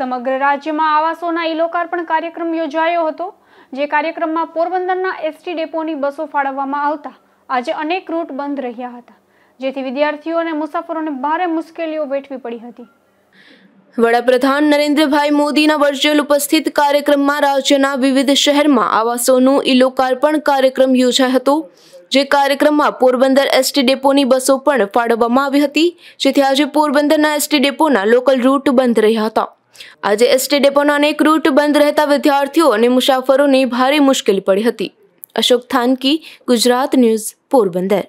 સમગ્ર રાજ્યમાં આવાસોના ઈ લોકાર્પણ કાર્યક્રમ યોજાયો હતો જે કાર્યક્રમમાં પોરબંદરના એસટી ડેપોની બસો ફાળવવામાં આવતા આજે અનેક રૂટ બંધ રહ્યા હતા જેથી વિદ્યાર્થીઓ અને મુસાફરોને ભારે મુશ્કેલીઓ વેઠવી પડી હતી વડાપ્રધાન નરેન્દ્રભાઈ મોદીના વર્ચ્યુઅલ ઉપસ્થિત કાર્યક્રમમાં રાજ્યના વિવિધ શહેરમાં આવાસોનું ઈ લોકાર્પણ કાર્યક્રમ યોજાયો હતો જે કાર્યક્રમમાં પોરબંદર એસટી ડેપોની બસો પણ ફાળવવામાં આવી હતી જેથી આજે પોરબંદરના એસટી ડેપોના લોકલ રૂટ બંધ રહ્યા હતા આજે એસટી ડેપોના અનેક રૂટ બંધ રહેતા વિદ્યાર્થીઓ અને મુસાફરોને ભારે મુશ્કેલી પડી હતી અશોક થાનકી ગુજરાત ન્યૂઝ પોરબંદર